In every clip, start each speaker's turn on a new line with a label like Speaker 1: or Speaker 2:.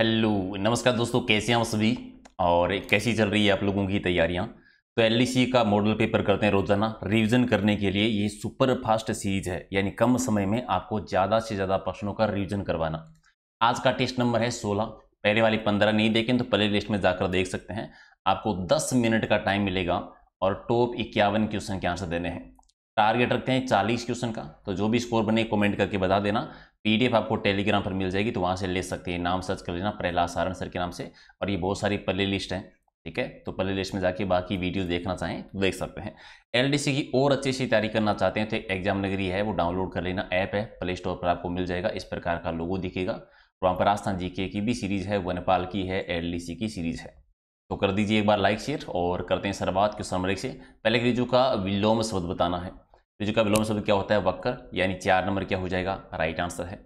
Speaker 1: hello नमस्कार दोस्तों कैसे हैं आप सभी और कैसी चल रही है आप लोगों की तैयारियां तो एल का मॉडल पेपर करते हैं रोजाना रिवीजन करने के लिए ये सुपर फास्ट सीरीज है यानी कम समय में आपको ज़्यादा से ज़्यादा प्रश्नों का रिवीजन करवाना आज का टेस्ट नंबर है सोलह पहले वाली पंद्रह नहीं देखें तो प्ले लिस्ट में जाकर देख सकते हैं आपको दस मिनट का टाइम मिलेगा और टॉप इक्यावन क्वेश्चन के आंसर देने हैं टारगेट रखते हैं चालीस क्वेश्चन का तो जो भी स्कोर बने कॉमेंट करके बता देना पीडीएफ आपको टेलीग्राम पर मिल जाएगी तो वहाँ से ले सकते हैं नाम सर्च कर लेना प्रहलाद सारण सर के नाम से और ये बहुत सारी प्ले लिस्ट हैं ठीक है तो प्ले लिस्ट में जाके बाकी वीडियो देखना चाहें तो देख सकते हैं एलडीसी की और अच्छी सी तैयारी करना चाहते हैं तो एग्जाम नगरी है वो डाउनलोड कर लेना ऐप है प्ले स्टोर पर आपको मिल जाएगा इस प्रकार का लोगो दिखेगा वहाँ पर राजस्थान जी की भी सीरीज है वनपाल की है एल की सीरीज है तो कर दीजिए एक बार लाइक शेयर और करते हैं सर बात क्यों से पहले ग्रीजू का विलोम शब्द बताना है तो जो का विलोम शब्द क्या होता है वक्र यानी चार नंबर क्या हो जाएगा राइट आंसर है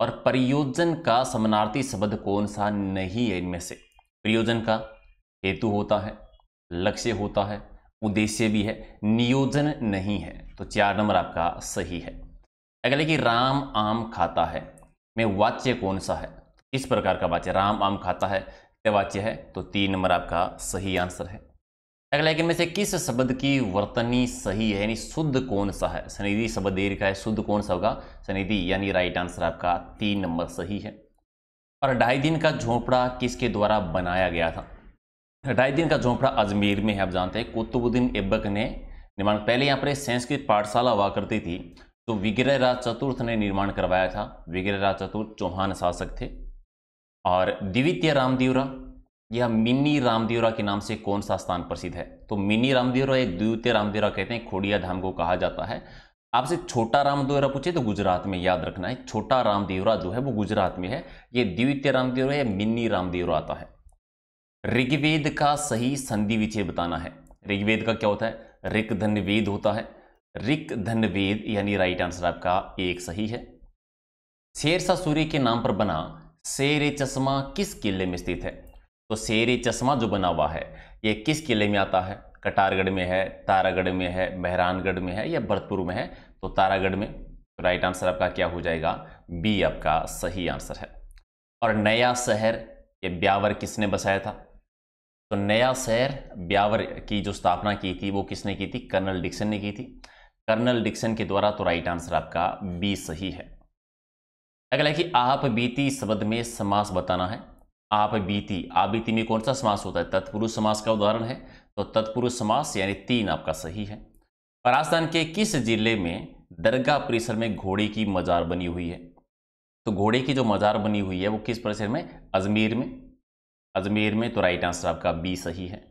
Speaker 1: और प्रयोजन का समानार्थी शब्द कौन सा नहीं है इनमें से प्रयोजन का हेतु होता है लक्ष्य होता है उद्देश्य भी है नियोजन नहीं है तो चार नंबर आपका सही है अगले कि राम आम खाता है में वाच्य कौन सा है किस प्रकार का वाच्य राम आम खाता है क्या वाच्य है तो तीन नंबर आपका सही आंसर है अगला लेकिन में से किस शब्द की वर्तनी सही है यानी शुद्ध कौन सा है सनिधि शब्द दीर्घ है शुद्ध कौन सा होगा सनिधि यानी राइट आंसर आपका तीन नंबर सही है और ढाई दिन का झोंपड़ा किसके द्वारा बनाया गया था ढाई दिन का झोंपड़ा अजमेर में है आप जानते हैं कुतुबुद्दीन एबक ने निर्माण पहले यहाँ पर संस्कृत पाठशाला हुआ करती थी तो विग्रह राज चतुर्थ ने निर्माण करवाया था विग्रह राज चतुर्थ चौहान शासक थे और द्वितीय रामदेवरा यह मिनी रामदेवरा के नाम से कौन सा स्थान प्रसिद्ध है तो मिनी रामदेवरा एक द्वितीय रामदेवरा कहते हैं खोड़िया धाम को कहा जाता है आपसे छोटा रामदेवरा पूछे तो गुजरात में याद रखना है छोटा रामदेवरा जो है वो गुजरात में है ये द्वितीय रामदेवरा या मिनी रामदेवरा आता है ऋग्वेद का सही संधि विचय बताना है ऋग्वेद का क्या होता है ऋक धन वेद होता है ऋक धन वेद यानी राइट आंसर आपका एक सही है शेरशाह सूर्य के नाम पर बना शेर चश्मा किस किले में स्थित है तो शेरी चश्मा जो बना हुआ है ये किस किले में आता है कटारगढ़ में है तारागढ़ में है मेहरानगढ़ में है या भरतपुर में है तो तारागढ़ में तो राइट आंसर आपका क्या हो जाएगा बी आपका सही आंसर है और नया शहर ये ब्यावर किसने बसाया था तो नया शहर ब्यावर की जो स्थापना की थी वो किसने की थी कर्नल डिक्सन ने की थी कर्नल डिक्सन के द्वारा तो राइट आंसर आपका बी सही है अगला कि आप बीती शब्द में समास बताना है आप बीती आप बीती में कौन सा समास होता है तत्पुरुष समास का उदाहरण है तो तत्पुरुष समास यानी तीन आपका सही है राजस्थान के किस जिले में दरगाह परिसर में घोड़े की मजार बनी हुई है तो घोड़े की जो मजार बनी हुई है वो किस परिसर में अजमेर में अजमेर में तो राइट आंसर आपका बी सही है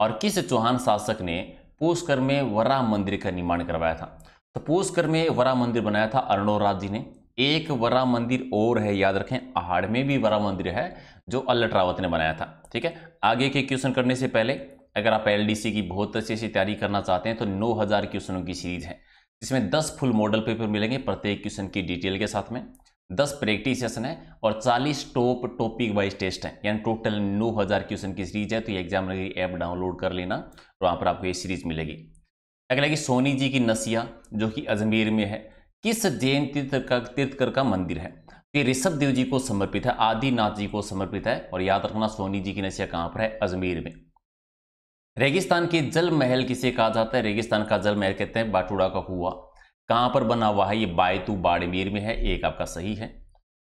Speaker 1: और किस चौहान शासक ने पुष्कर में वरा मंदिर का निर्माण करवाया था तो पुष्कर में वरा मंदिर बनाया था अर्णोराज जी ने एक वरा मंदिर और है याद रखें आहाड़ में भी वरा मंदिर है जो अल्लट रावत ने बनाया था ठीक है आगे के क्वेश्चन करने से पहले अगर आप एल की बहुत अच्छी से तैयारी करना चाहते हैं तो नौ हज़ार क्वेश्चनों की सीरीज है इसमें दस फुल मॉडल पेपर मिलेंगे प्रत्येक क्वेश्चन की डिटेल के साथ में दस प्रैक्टिस सेशन है और चालीस टॉप टॉपिक वाइज टेस्ट है यानी टोटल नौ हज़ार क्वेश्चन की सीरीज है तो ये एग्जाम ऐप डाउनलोड कर लेना और वहाँ पर आपको ये सीरीज मिलेगी अगला कि सोनी जी की नसिया जो कि अजमेर में है किस जैन तीर्थ का तीर्थकर का मंदिर है ये ऋषभ देव जी को समर्पित है आदिनाथ जी को समर्पित है और याद रखना सोनी जी की नशिया कहाँ पर है अजमेर में रेगिस्तान के जल महल किसे कहा जाता है रेगिस्तान का जल महल कहते हैं बाटूड़ा का हुआ कहां पर बना हुआ है ये बायतू बाड़मेर में है एक आपका सही है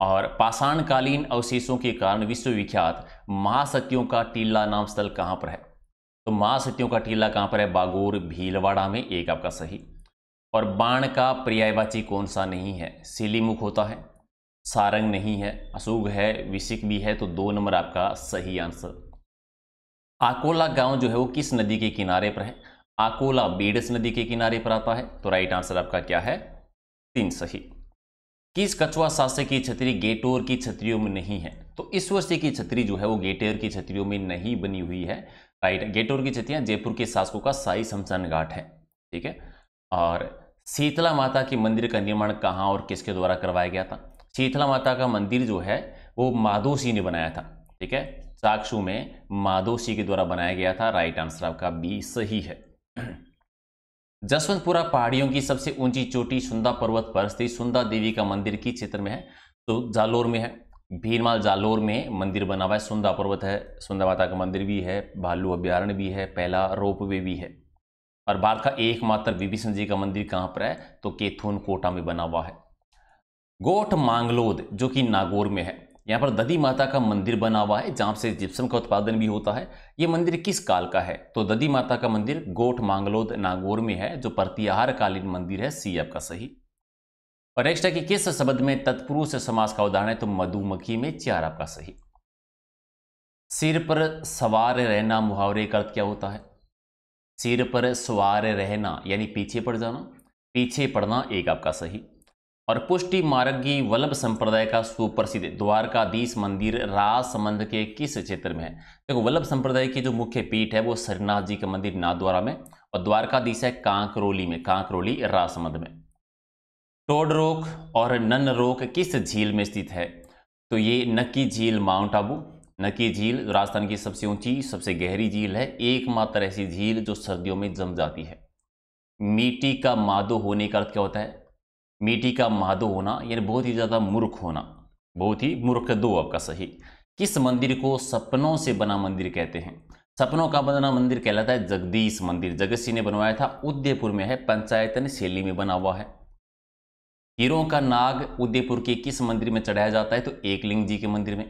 Speaker 1: और पाषाणकालीन अवशेषों के कारण विश्वविख्यात महासतियों का टीला नाम स्थल कहाँ पर है तो महासतियों का टीला कहां पर है बागोर भीलवाड़ा में एक आपका सही और बाण का पर्यायवाची कौन सा नहीं है सिलीमुख होता है सारंग नहीं है अशोक है विशिक भी है तो दो नंबर आपका सही आंसर आकोला गांव जो है वो किस नदी के किनारे पर है आकोला बेडस नदी के किनारे पर आता है तो राइट आंसर आपका क्या है तीन सही किस कछुआ शासक की छतरी गेटोर की छतरियों में नहीं है तो इस वर्ष की छतरी जो है वो गेटेर की छतरियों में नहीं बनी हुई है राइट गेटोर की छतरियां जयपुर के शासकों का साई शमशान घाट है ठीक है और शीतला माता के मंदिर का निर्माण कहाँ और किसके द्वारा करवाया गया था शीतला माता का मंदिर जो है वो माधोसी ने बनाया था ठीक है साक्षु में माधोसी के द्वारा बनाया गया था राइट आंसर आपका बी सही है जसवंतपुरा पहाड़ियों की सबसे ऊंची चोटी सुंदा पर्वत पर स्थित सुंदा देवी का मंदिर किस क्षेत्र में है तो जालोर में है भीरमाल जालोर में मंदिर बना हुआ है सुंदा पर्वत है सुंदा माता का मंदिर भी है भालू अभ्यारण्य भी है पहला रोप वे भी है और भारत का एकमात्र विभीषण जी का मंदिर कहाँ पर है तो केथुन कोटा में बना हुआ है गोठ मांगलोद जो कि नागौर में है यहाँ पर ददी माता का मंदिर बना हुआ है जहाँ से जिप्सम का उत्पादन भी होता है ये मंदिर किस काल का है तो ददी माता का मंदिर गोठ मांगलोद नागौर में है जो प्रतिहार कालीन मंदिर है सी आपका सही और नेक्स्ट है कि किस शब्द में तत्पुरुष समाज का उदाहरण है तो मधुमक्खी में चार आपका सही सिर पर सवार रहना मुहावरे का अर्थ क्या होता है सिर पर सवार रहना यानी पीछे पड़ जाना पीछे पड़ना एक आपका सही और पुष्टि मार्गी वल्लभ संप्रदाय का सुप्रसिद्ध द्वारकाधीश मंदिर राज संबंध के किस क्षेत्र में है देखो वल्लभ संप्रदाय की जो मुख्य पीठ है वो सरनाथ जी का मंदिर नाथद्वारा में और द्वारकाधीश है कांकरोली में कांकरोली राज संबंध में टोड रोक और नन रोक किस झील में स्थित है तो ये नक्की झील माउंट आबू नकी झील राजस्थान की सबसे ऊंची सबसे गहरी झील है एकमात्र ऐसी झील जो सर्दियों में जम जाती है मिट्टी का मादो होने का अर्थ क्या होता है मीठी का माधो होना यानी बहुत ही ज़्यादा मूर्ख होना बहुत ही मूर्ख दो आपका सही किस मंदिर को सपनों से बना मंदिर कहते हैं सपनों का बना मंदिर कहलाता है जगदीश मंदिर जगत सिंह ने बनवाया था उदयपुर में है पंचायतन शैली में बना हुआ है हीरों का नाग उदयपुर के किस मंदिर में चढ़ाया जाता है तो एकलिंग जी के मंदिर में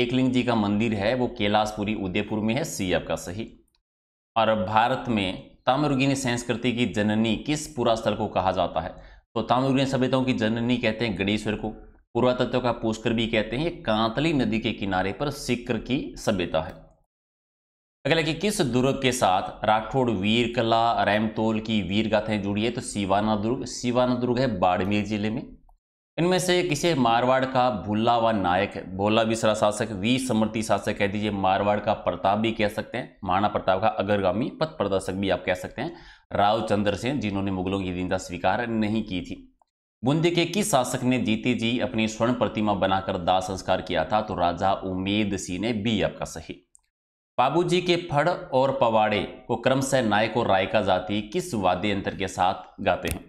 Speaker 1: एकलिंग जी का मंदिर है वो कैलाशपुरी उदयपुर में है सी आपका सही और भारत में ताम्रगिनी संस्कृति की जननी किस पुरास्थल को कहा जाता है तो ताम्रग्रीन सभ्यताओं की जननी कहते हैं गणेश्वर को पुरातत्व का पुष्कर भी कहते हैं ये कांतली नदी के किनारे पर सिक्र की सभ्यता है अगला कि किस दुर्ग के साथ राठौड़ वीर कला रैमतोल की वीर गाथाएं जुड़ी है तो सीवाना दुर्ग सीवाना दुर्ग है बाड़मेर जिले में इनमें से किसे मारवाड़ का भूला व नायक भोला विसरा शासक वी समर्थी शासक कह दीजिए मारवाड़ का प्रताप भी कह सकते हैं महाराणा प्रताप का अग्रगामी पथ प्रदर्शक भी आप कह सकते हैं राव चंद्र सेन जिन्होंने मुगलों की दीनता स्वीकार नहीं की थी बूंदी के किस शासक ने जीते जी अपनी स्वर्ण प्रतिमा बनाकर दाह संस्कार किया था तो राजा उमेद सिंह ने बी आपका सही जी के फड़ और पवाड़े को क्रमशः नायक और राय का जाति किस वाद्य यंत्र के साथ गाते हैं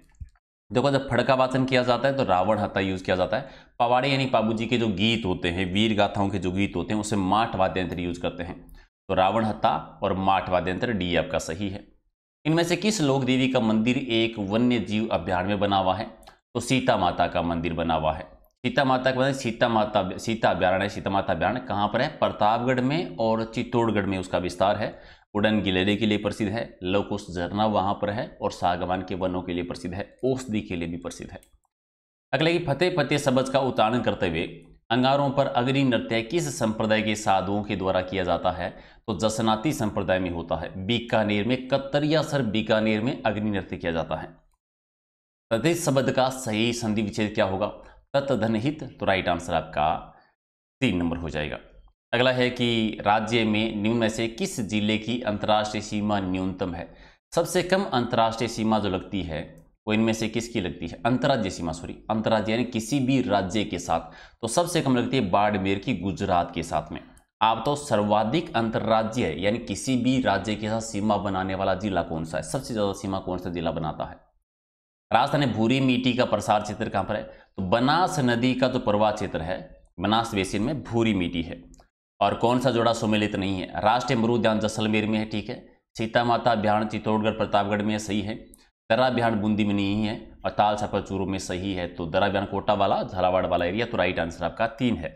Speaker 1: देखो जब फड़का वाचन किया जाता है तो रावण हत्ता यूज किया जाता है पवाड़े यानी बाबूजी के जो गीत होते हैं वीर गाथाओं के जो गीत होते हैं उसे माठ वाद्य यंत्र यूज करते हैं तो रावण हत्ता और माठ वाद्य यंत्र डी आपका सही है इनमें से किस लोक देवी का मंदिर एक वन्य जीव अभ्यारण में बना हुआ है तो सीता माता का मंदिर बना हुआ है सीता माता का मतलब सीता माता सीता अभ्यारण्य सीता माता अभ्यारण्य कहाँ पर है प्रतापगढ़ में और चित्तौड़गढ़ में उसका विस्तार है उड़न गिलेरे के लिए प्रसिद्ध है लवकुश झरना वहाँ पर है और सागवान के वनों के लिए प्रसिद्ध है औषधि के लिए भी प्रसिद्ध है अगले की फतेह फतेह सबज का उत्तारण करते हुए अंगारों पर अग्नि नृत्य किस संप्रदाय के साधुओं के द्वारा किया जाता है तो जसनाती संप्रदाय में होता है बीकानेर में कत्तरिया सर बीकानेर में अग्नि नृत्य किया जाता है तथे शब्द का सही संधि विच्छेद क्या होगा तत्धनहित तो राइट आंसर आपका तीन नंबर हो जाएगा अगला है कि राज्य में निम्न में से किस जिले की अंतर्राष्ट्रीय सीमा न्यूनतम है सबसे कम अंतर्राष्ट्रीय सीमा जो लगती है वो इनमें से किसकी लगती है अंतर्राज्य सीमा सॉरी अंतर्राज्य यानी किसी भी राज्य के साथ तो सबसे कम लगती है बाड़मेर की गुजरात के साथ में आप तो सर्वाधिक अंतर्राज्य है यानी किसी भी राज्य के साथ सीमा बनाने वाला जिला कौन सा है सबसे ज़्यादा सीमा कौन सा जिला बनाता है राजधानी भूरी मिट्टी का प्रसार क्षेत्र कहाँ पर है तो बनास नदी का जो तो प्रवाह क्षेत्र है बनास बेसिन में भूरी मिट्टी है और कौन सा जोड़ा सुमिलित नहीं है राष्ट्रीय मरुद्यान जैसलमेर में है ठीक है सीता माता बिहार चित्तौड़गढ़ प्रतापगढ़ में सही है दरा बिहार बूंदी में नहीं है और ताल छपर चूरू में सही है तो दरा बिहार कोटा वाला झालावाड़ वाला एरिया तो राइट आंसर आपका तीन है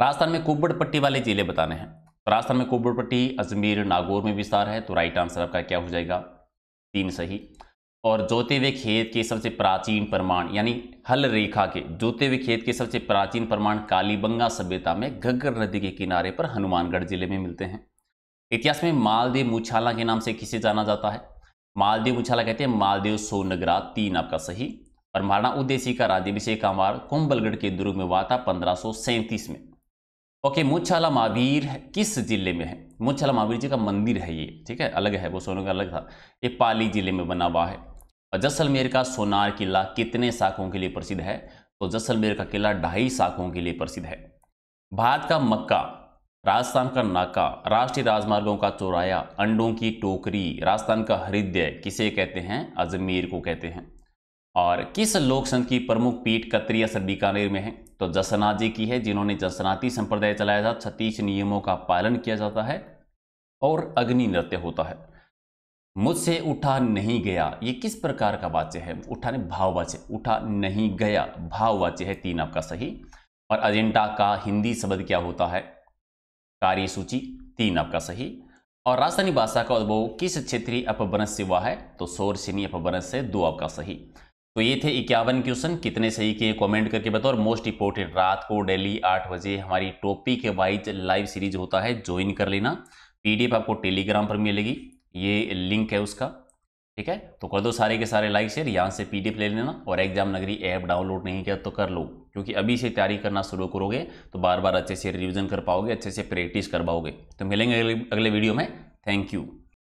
Speaker 1: राजस्थान में कुब्बड़ पट्टी वाले जिले बताने हैं तो राजस्थान में कुब्बड़ पट्टी अजमेर नागौर में विस्तार है तो राइट आंसर आपका क्या हो जाएगा तीन सही और हुए खेत के सबसे प्राचीन प्रमाण यानी हल रेखा के हुए खेत के सबसे प्राचीन प्रमाण कालीबंगा सभ्यता में घग्गर नदी के किनारे पर हनुमानगढ़ जिले में मिलते हैं इतिहास में मालदेव मुछाला के नाम से किसे जाना जाता है मालदेव मुछाला कहते हैं मालदेव सोनगरा तीन आपका सही और महाराणा उद्देशी का राज्यभिषेक का मार कुंभलगढ़ के दुर्ग में हुआ था पंद्रह में ओके मुछाला महावीर किस जिले में है मुछाला महावीर जी का मंदिर है ये ठीक है अलग है वो सोनगर अलग था ये पाली जिले में बना हुआ है जैसलमेर का सोनार किला कितने शाखों के लिए प्रसिद्ध है तो जैसलमेर का किला ढाई शाखों के लिए प्रसिद्ध है भारत का मक्का राजस्थान का नाका राष्ट्रीय राजमार्गों का चौराया अंडों की टोकरी राजस्थान का हृदय किसे कहते हैं अजमेर को कहते हैं और किस लोक संघ की प्रमुख पीठ कतरी असर बीकानेर में है तो जसना जी की है जिन्होंने जसनाती संप्रदाय चलाया था छत्तीस नियमों का पालन किया जाता है और अग्नि नृत्य होता है मुझसे उठा नहीं गया ये किस प्रकार का वाच्य है उठाने भाववाच्य उठा नहीं गया भाववाच्य है तीन आपका सही और अजेंटा का हिंदी शब्द क्या होता है कार्य सूची तीन आपका सही और राजधानी भाषा का उद्भव किस क्षेत्रीय अपभ्रंश से हुआ है तो शोर सिनी अपभ्रंश से दो आपका सही तो ये थे इक्यावन क्वेश्चन कितने सही किए कमेंट करके बताओ और मोस्ट इंपोर्टेंट रात को डेली आठ बजे हमारी टॉपिक वाइज लाइव सीरीज होता है ज्वाइन कर लेना पीडीएफ आपको टेलीग्राम पर मिलेगी ये लिंक है उसका ठीक है तो कर दो सारे के सारे लाइक शेयर यहाँ से पीडीएफ ले लेना और एग्जाम नगरी ऐप डाउनलोड नहीं किया तो कर लो क्योंकि अभी से तैयारी करना शुरू करोगे तो बार बार अच्छे से रिविजन कर पाओगे अच्छे से प्रैक्टिस कर पाओगे तो मिलेंगे अगले, अगले वीडियो में थैंक यू